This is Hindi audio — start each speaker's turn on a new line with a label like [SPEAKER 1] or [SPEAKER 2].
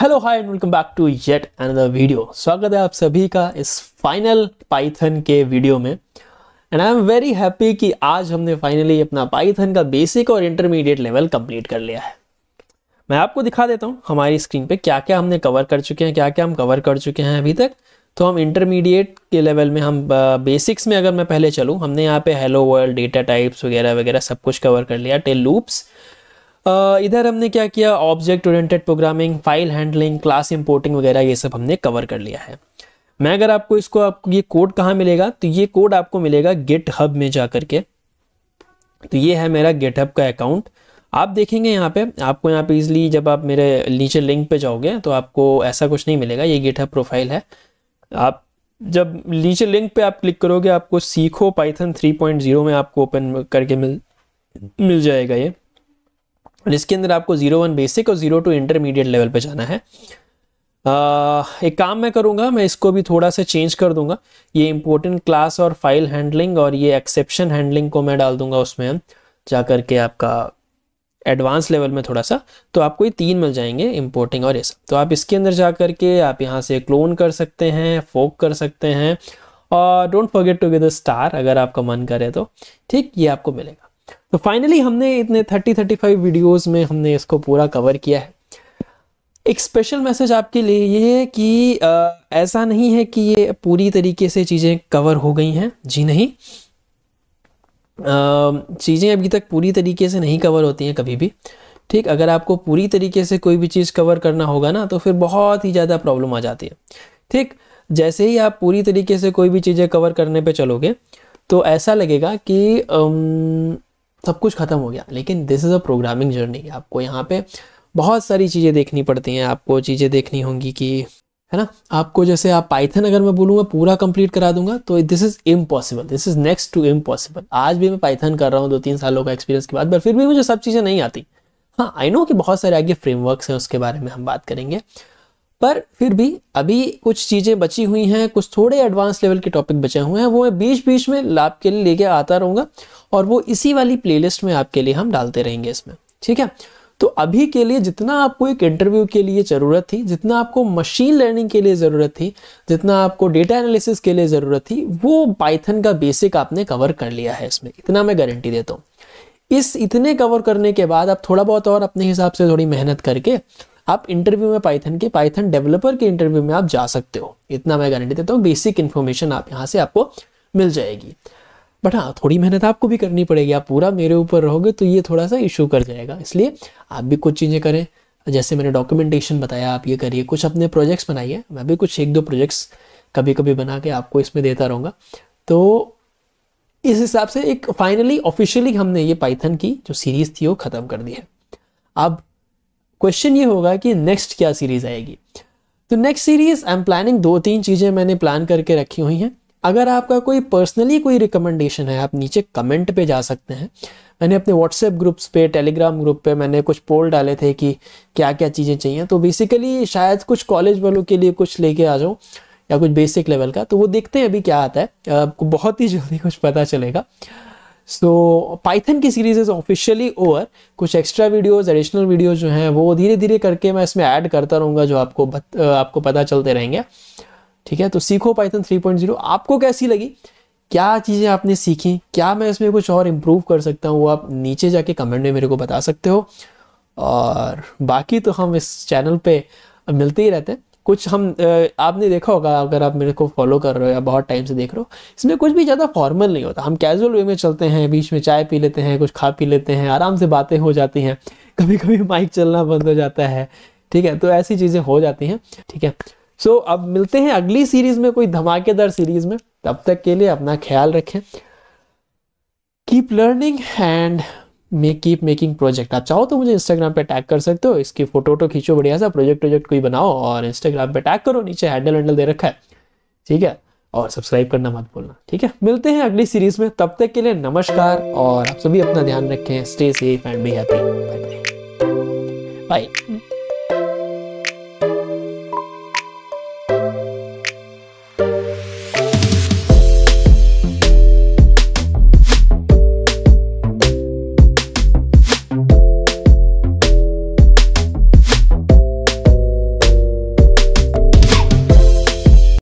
[SPEAKER 1] hello hi and welcome back to yet another video स्वागत है आप सभी का इस फाइनल पाइथन के वीडियो में and I am very happy कि आज हमने फाइनली अपना पाइथन का बेसिक और इंटरमीडिएट लेवल कंप्लीट कर लिया है मैं आपको दिखा देता हूँ हमारी स्क्रीन पे क्या क्या हमने कवर कर चुके हैं क्या क्या हम कवर कर चुके हैं अभी तक तो हम इंटरमीडिएट के लेवल में हम बेसिक्स uh, में अगर मैं पहले चलूँ हमने यहाँ पे हेलो वर्ल्ड डेटा टाइप्स वगैरह वगैरह सब कुछ कवर कर लिया टे लूप्स इधर हमने क्या किया object oriented programming file handling class importing वगैरह ये सब हमने कवर कर लिया है मैं अगर आपको इसको आपको ये कोड कहाँ मिलेगा तो ये कोड आपको मिलेगा गेट हब में जा करके तो ये है मेरा गेट हब का अकाउंट आप देखेंगे यहाँ पे आपको यहाँ पे इजली जब आप मेरे नीचे लिंक पे जाओगे तो आपको ऐसा कुछ नहीं मिलेगा ये गेट हब प्रोफाइल है आप जब नीचे लिंक पे आप क्लिक करोगे आपको सीखो पाइथन 3.0 में आपको ओपन करके मिल मिल जाएगा ये और इसके अंदर आपको जीरो वन बेसिक और जीरो टू इंटरमीडिएट लेवल पे जाना है आ, एक काम मैं करूँगा मैं इसको भी थोड़ा सा चेंज कर दूंगा ये इम्पोर्टेंट क्लास और फाइल हैंडलिंग और ये एक्सेप्शन हैंडलिंग को मैं डाल दूंगा उसमें जा करके आपका एडवांस लेवल में थोड़ा सा तो आपको ये तीन मिल जाएंगे इम्पोर्टिंग और ये सब तो आप इसके अंदर जा करके आप यहाँ से क्लोन कर सकते हैं फोक कर सकते हैं और don't forget to get star अगर आपका मन करे तो ठीक ये आपको मिलेगा तो फाइनली हमने इतने 30 35 वीडियोस में हमने इसको पूरा कवर किया है एक स्पेशल मैसेज आपके लिए ये है कि आ, ऐसा नहीं है कि ये पूरी तरीके से चीज़ें कवर हो गई हैं जी नहीं चीज़ें अभी तक पूरी तरीके से नहीं कवर होती हैं कभी भी ठीक अगर आपको पूरी तरीके से कोई भी चीज़ कवर करना होगा ना तो फिर बहुत ही ज़्यादा प्रॉब्लम आ जाती है ठीक जैसे ही आप पूरी तरीके से कोई भी चीज़ें कवर करने पे चलोगे तो ऐसा लगेगा कि अम, सब कुछ ख़त्म हो गया लेकिन this is a programming journey आपको यहाँ पे बहुत सारी चीज़ें देखनी पड़ती हैं आपको चीज़ें देखनी होंगी कि है ना आपको जैसे आप पाइथन अगर मैं बोलूँ मैं पूरा कंप्लीट करा दूंगा तो this is impossible this is next to impossible आज भी मैं पाइथन कर रहा हूँ दो तीन सालों का एक्सपीरियंस के बाद पर फिर भी मुझे सब चीज़ें नहीं आती हाँ आई नो कि बहुत सारे आगे फ्रेमवर्क्स हैं उसके बारे में हम बात करेंगे पर फिर भी अभी कुछ चीज़ें बची हुई हैं कुछ थोड़े एडवांस लेवल के टॉपिक बचे हुए हैं वो मैं बीच बीच में के लिए लेके आता रहूंगा और वो इसी वाली प्लेलिस्ट में आपके लिए हम डालते रहेंगे इसमें ठीक है तो अभी के लिए जितना आपको एक इंटरव्यू के लिए ज़रूरत थी जितना आपको मशीन लर्निंग के लिए ज़रूरत थी जितना आपको डेटा एनालिसिस के लिए ज़रूरत थी वो पाइथन का बेसिक आपने कवर कर लिया है इसमें इतना मैं गारंटी देता हूँ इस इतने कवर करने के बाद आप थोड़ा बहुत और अपने हिसाब से थोड़ी मेहनत करके आप इंटरव्यू में पाइथन के पाइथन डेवलपर के इंटरव्यू में आप जा सकते हो इतना मैं गारंटी देता हूँ बेसिक इन्फॉर्मेशन आप यहाँ से आपको मिल जाएगी बट हाँ थोड़ी मेहनत आपको भी करनी पड़ेगी आप पूरा मेरे ऊपर रहोगे तो ये थोड़ा सा इशू कर जाएगा इसलिए आप भी कुछ चीज़ें करें जैसे मैंने डॉक्यूमेंटेशन बताया आप ये करिए कुछ अपने प्रोजेक्ट्स बनाइए मैं भी कुछ एक दो प्रोजेक्ट्स कभी कभी बना के आपको इसमें देता रहूँगा तो इस हिसाब से एक फाइनली ऑफिशियली हमने ये पाइथन की जो सीरीज़ थी वो ख़त्म कर दी है अब क्वेश्चन ये होगा कि नेक्स्ट क्या सीरीज आएगी तो next series I am planning दो तीन चीज़ें मैंने प्लान करके रखी हुई हैं अगर आपका कोई पर्सनली कोई रिकमेंडेशन है आप नीचे कमेंट पे जा सकते हैं मैंने अपने व्हाट्सएप ग्रुप्स पे टेलीग्राम ग्रुप पे मैंने कुछ पोल डाले थे कि क्या क्या चीज़ें चाहिए तो बेसिकली शायद कुछ कॉलेज वालों के लिए कुछ लेके आ जाऊँ या कुछ बेसिक लेवल का तो वो देखते हैं अभी क्या आता है आपको बहुत ही जल्दी कुछ पता चलेगा सो पाइथन की सीरीज इज ऑफिशियली ओवर कुछ एक्स्ट्रा वीडियोज़ एडिशनल वीडियोज़ जो हैं वो धीरे धीरे करके मैं इसमें ऐड करता रहूँगा जो आपको बत, आपको पता चलते रहेंगे ठीक है तो सीखो पाइथन 3.0 आपको कैसी लगी क्या चीज़ें आपने सीखी क्या मैं इसमें कुछ और इम्प्रूव कर सकता हूँ वो आप नीचे जाके कमेंट में मेरे को बता सकते हो और बाकी तो हम इस चैनल पे मिलते ही रहते हैं कुछ हम आपने देखा होगा अगर आप मेरे को फॉलो कर रहे हो या बहुत टाइम से देख रहे हो इसमें कुछ भी ज़्यादा फॉर्मल नहीं होता हम कैजुअल वे में चलते हैं बीच में चाय पी लेते हैं कुछ खा पी लेते हैं आराम से बातें हो जाती हैं कभी कभी माइक चलना बंद हो जाता है ठीक है तो ऐसी चीज़ें हो जाती हैं ठीक है सो so, अब मिलते हैं अगली सीरीज़ में कोई धमाकेदार सीरीज़ में तब तक के लिए अपना ख्याल रखें keep learning and may keep making project आप चाहो तो मुझे इंस्टाग्राम पे टैग कर सकते हो इसकी फोटो वोटो खींचो बढ़िया सा प्रोजेक्ट प्रोजेक्ट कोई बनाओ और इंस्टाग्राम पे टैग करो नीचे हैंडल वैंडल दे रखा है ठीक है और सब्सक्राइब करना मत भूलना ठीक है मिलते हैं अगली सीरीज में तब तक के लिए नमस्कार और आप सभी अपना ध्यान रखें stay safe and be happy bye bye